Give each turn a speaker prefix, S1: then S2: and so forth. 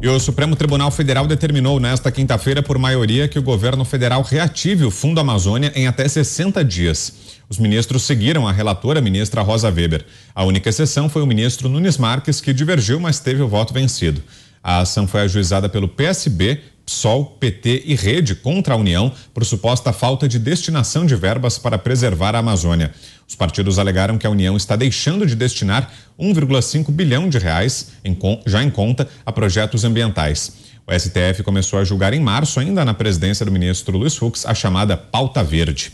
S1: E o Supremo Tribunal Federal determinou nesta quinta-feira, por maioria, que o governo federal reative o Fundo Amazônia em até 60 dias. Os ministros seguiram a relatora, a ministra Rosa Weber. A única exceção foi o ministro Nunes Marques, que divergiu, mas teve o voto vencido. A ação foi ajuizada pelo PSB PSOL, PT e Rede contra a União por suposta falta de destinação de verbas para preservar a Amazônia. Os partidos alegaram que a União está deixando de destinar 1,5 bilhão de reais em, já em conta a projetos ambientais. O STF começou a julgar em março, ainda na presidência do ministro Luiz Fux, a chamada pauta verde.